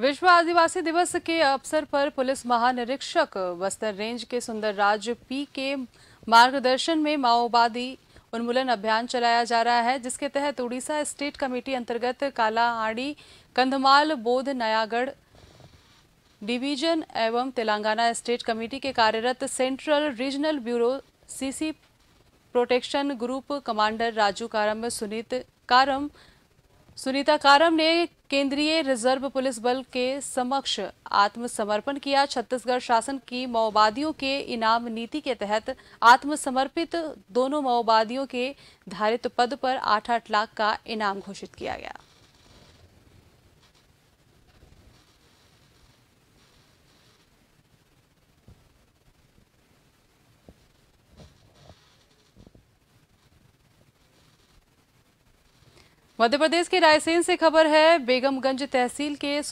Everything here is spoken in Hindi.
विश्व आदिवासी दिवस के अवसर पर पुलिस महानिरीक्षक बस्तर रेंज के सुंदर राज पी के मार्गदर्शन में माओवादी उन्मूलन अभियान चलाया जा रहा है जिसके तहत उड़ीसा स्टेट कमेटी अंतर्गत कालाहाड़ी कंधमाल बोध नयागढ़ डिवीजन एवं तेलंगाना स्टेट कमेटी के कार्यरत central regional bureau CC protection group commander Raju Karam Sunit कारम सुनीता कारम ने केंद्रीय रिजर्व पुलिस बल के समक्ष आत्मसमर्पण किया छत्तीसगढ़ शासन की माओवादियों के इनाम नीति के तहत आत्मसमर्पित दोनों माओवादियों के धारित पद पर आठ आठ लाख का इनाम घोषित किया गया मध्य प्रदेश के रायसेन से खबर है बेगमगंज तहसील के